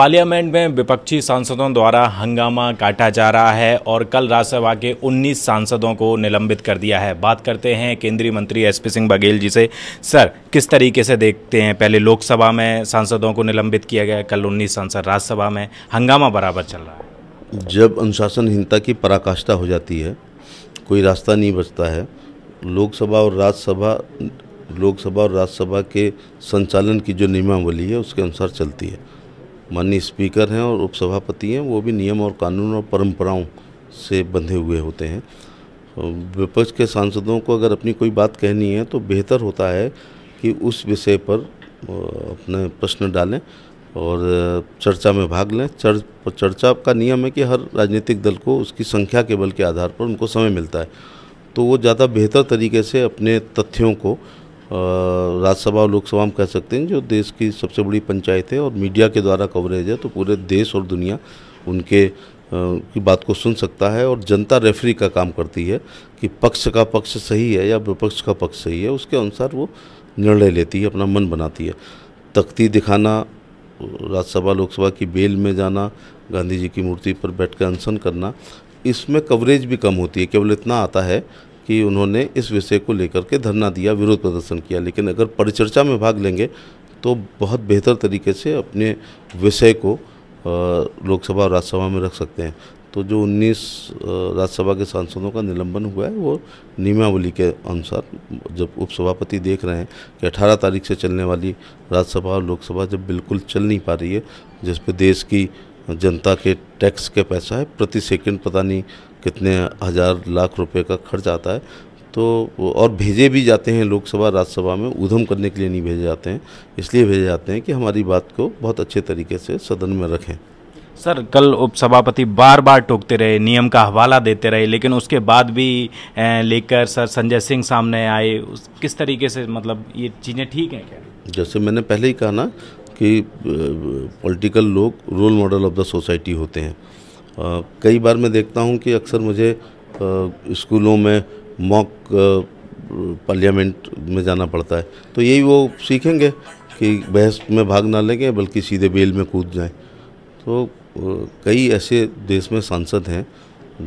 parliament में विपक्षी सांसदों द्वारा हंगामा काटा जा रहा है और कल राज्यसभा के 19 सांसदों को निलंबित कर दिया है बात करते हैं केंद्रीय मंत्री एसपी सिंह बघेल जी से सर किस तरीके से देखते हैं पहले लोकसभा में सांसदों को निलंबित किया गया कल 19 सांसद राज्यसभा में हंगामा बराबर चल रहा है जब अनुशासनहीनता की पराकाष्ठा हो जाती है कोई रास्ता नहीं बचता है लोकसभा और राज्यसभा लोकसभा और राज्यसभा के संचालन की जो नियमावली है उसके अनुसार चलती है माननीय स्पीकर हैं और उपसभापति हैं वो भी नियम और कानून और परंपराओं से बंधे हुए होते हैं विपक्ष के सांसदों को अगर अपनी कोई बात कहनी है तो बेहतर होता है कि उस विषय पर अपने प्रश्न डालें और चर्चा में भाग लें चर, चर्चा का नियम है कि हर राजनीतिक दल को उसकी संख्या के बल के आधार पर उनको समय मिलता है तो वो ज़्यादा बेहतर तरीके से अपने तथ्यों को राज्यसभा और लोकसभा हम कह सकते हैं जो देश की सबसे बड़ी पंचायत है और मीडिया के द्वारा कवरेज है तो पूरे देश और दुनिया उनके आ, की बात को सुन सकता है और जनता रेफरी का काम करती है कि पक्ष का पक्ष सही है या विपक्ष का पक्ष सही है उसके अनुसार वो निर्णय लेती है अपना मन बनाती है तख्ती दिखाना राज्यसभा लोकसभा की बेल में जाना गांधी जी की मूर्ति पर बैठ कर अनशन करना इसमें कवरेज भी कम होती है केवल इतना आता है कि उन्होंने इस विषय को लेकर के धरना दिया विरोध प्रदर्शन किया लेकिन अगर परिचर्चा में भाग लेंगे तो बहुत बेहतर तरीके से अपने विषय को लोकसभा और राज्यसभा में रख सकते हैं तो जो 19 राज्यसभा के सांसदों का निलंबन हुआ है वो नियमावली के अनुसार जब उपसभापति देख रहे हैं कि 18 तारीख से चलने वाली राज्यसभा और लोकसभा जब बिल्कुल चल नहीं पा रही है जिसपे देश की जनता के टैक्स के पैसा है प्रति सेकंड पता नहीं कितने हज़ार लाख रुपए का खर्च आता है तो और भेजे भी जाते हैं लोकसभा राज्यसभा में उधम करने के लिए नहीं भेजे जाते हैं इसलिए भेजे जाते हैं कि हमारी बात को बहुत अच्छे तरीके से सदन में रखें सर कल उपसभापति बार बार टोकते रहे नियम का हवाला देते रहे लेकिन उसके बाद भी लेकर सर संजय सिंह सामने आए उस किस तरीके से मतलब ये चीज़ें ठीक हैं क्या जैसे मैंने पहले ही कहा ना कि पॉलिटिकल लोग role model of the society होते हैं कई बार मैं देखता हूँ कि अक्सर मुझे स्कूलों में मॉक पार्लियामेंट में जाना पड़ता है तो यही वो सीखेंगे कि बहस में भाग ना लेंगे बल्कि सीधे बेल में कूद जाएं तो कई ऐसे देश में सांसद हैं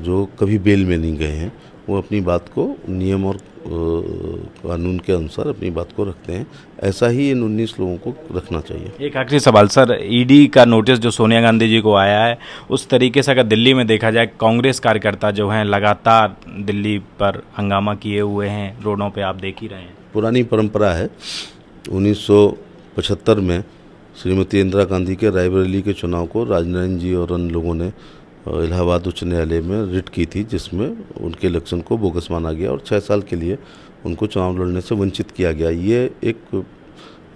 जो कभी बेल में नहीं गए हैं वो अपनी बात को नियम और कानून के अनुसार अपनी बात को रखते हैं ऐसा ही इन उन्नीस लोगों को रखना चाहिए एक आखिरी सवाल सर ईडी e का नोटिस जो सोनिया गांधी जी को आया है उस तरीके से अगर दिल्ली में देखा जाए कांग्रेस कार्यकर्ता जो हैं लगातार दिल्ली पर हंगामा किए हुए हैं रोडों पर आप देख ही रहे हैं पुरानी परम्परा है उन्नीस में श्रीमती इंदिरा गांधी के रायबरेली के चुनाव को राजनारायण जी और अन्य लोगों ने इलाहाबाद उच्च न्यायालय में रिट की थी जिसमें उनके इलेक्शन को बोगस माना गया और छः साल के लिए उनको चुनाव लड़ने से वंचित किया गया ये एक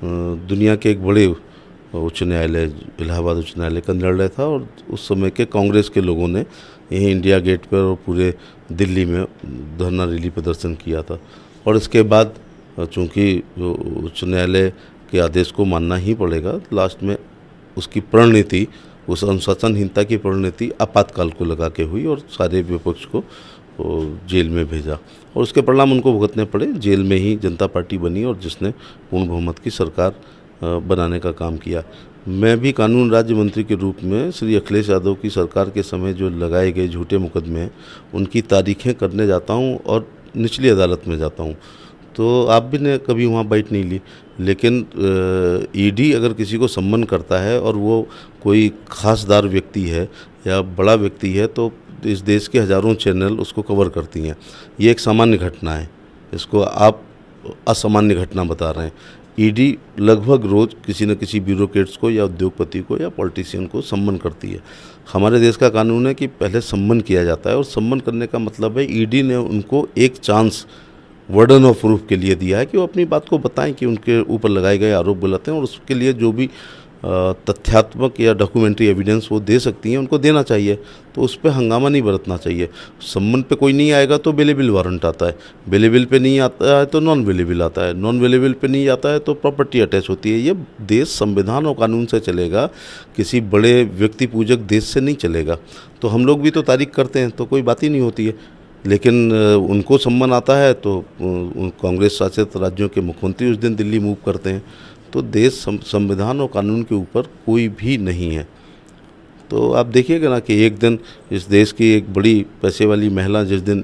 दुनिया के एक बड़े उच्च न्यायालय इलाहाबाद उच्च न्यायालय का निर्णय था और उस समय के कांग्रेस के लोगों ने यहीं इंडिया गेट पर और पूरे दिल्ली में धरना रैली प्रदर्शन किया था और इसके बाद चूँकि उच्च न्यायालय के आदेश को मानना ही पड़ेगा लास्ट में उसकी प्रणनीति उस अनुशासनहीनता की परिणति आपातकाल को लगा के हुई और सारे विपक्ष को जेल में भेजा और उसके परिणाम उनको भुगतने पड़े जेल में ही जनता पार्टी बनी और जिसने पूर्ण बहुमत की सरकार बनाने का काम किया मैं भी कानून राज्य मंत्री के रूप में श्री अखिलेश यादव की सरकार के समय जो लगाए गए झूठे मुकदमे हैं उनकी तारीखें करने जाता हूं और निचली अदालत में जाता हूं तो आप भी ने कभी वहाँ बाइट नहीं ली लेकिन ईडी e अगर किसी को सम्मन करता है और वो कोई खासदार व्यक्ति है या बड़ा व्यक्ति है तो इस देश के हज़ारों चैनल उसको कवर करती हैं ये एक सामान्य घटना है इसको आप असामान्य घटना बता रहे हैं ईडी e लगभग रोज़ किसी न किसी ब्यूरोक्रेट्स को या उद्योगपति को या पॉलिटिशियन को सम्मन करती है हमारे देश का कानून है कि पहले सम्मन किया जाता है और सम्मन करने का मतलब है ईडी e ने उनको एक चांस वर्डन ऑफ प्रूफ के लिए दिया है कि वो अपनी बात को बताएं कि उनके ऊपर लगाए गए आरोप गलत हैं और उसके लिए जो भी तथ्यात्मक या डॉक्यूमेंट्री एविडेंस वो दे सकती हैं उनको देना चाहिए तो उस पर हंगामा नहीं बरतना चाहिए सम्मन पे कोई नहीं आएगा तो बेलेबिल वारंट आता है बेलेबिल पे नहीं आता है तो नॉन बेलेबिल आता है नॉन बेलेबिल पे नहीं आता है तो प्रॉपर्टी अटैच होती है ये देश संविधान और कानून से चलेगा किसी बड़े व्यक्ति पूजक देश से नहीं चलेगा तो हम लोग भी तो तारीख करते हैं तो कोई बात ही नहीं होती है लेकिन उनको सम्मान आता है तो कांग्रेस शासित राज्यों के मुख्यमंत्री उस दिन दिल्ली मूव करते हैं तो देश संविधान और कानून के ऊपर कोई भी नहीं है तो आप देखिएगा ना कि एक दिन इस देश की एक बड़ी पैसे वाली महिला जिस दिन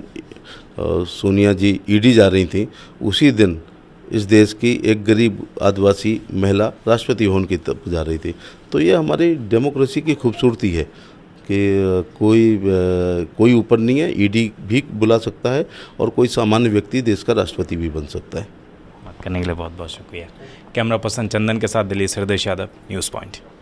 सोनिया जी ईडी जा रही थी उसी दिन इस देश की एक गरीब आदिवासी महिला राष्ट्रपति भवन की तरफ जा रही थी तो ये हमारी डेमोक्रेसी की खूबसूरती है कि कोई कोई ऊपर नहीं है ईडी e भी बुला सकता है और कोई सामान्य व्यक्ति देश का राष्ट्रपति भी बन सकता है बात करने के लिए बहुत बहुत शुक्रिया कैमरा पर्सन चंदन के साथ दिल्ली सरदेश यादव न्यूज़ पॉइंट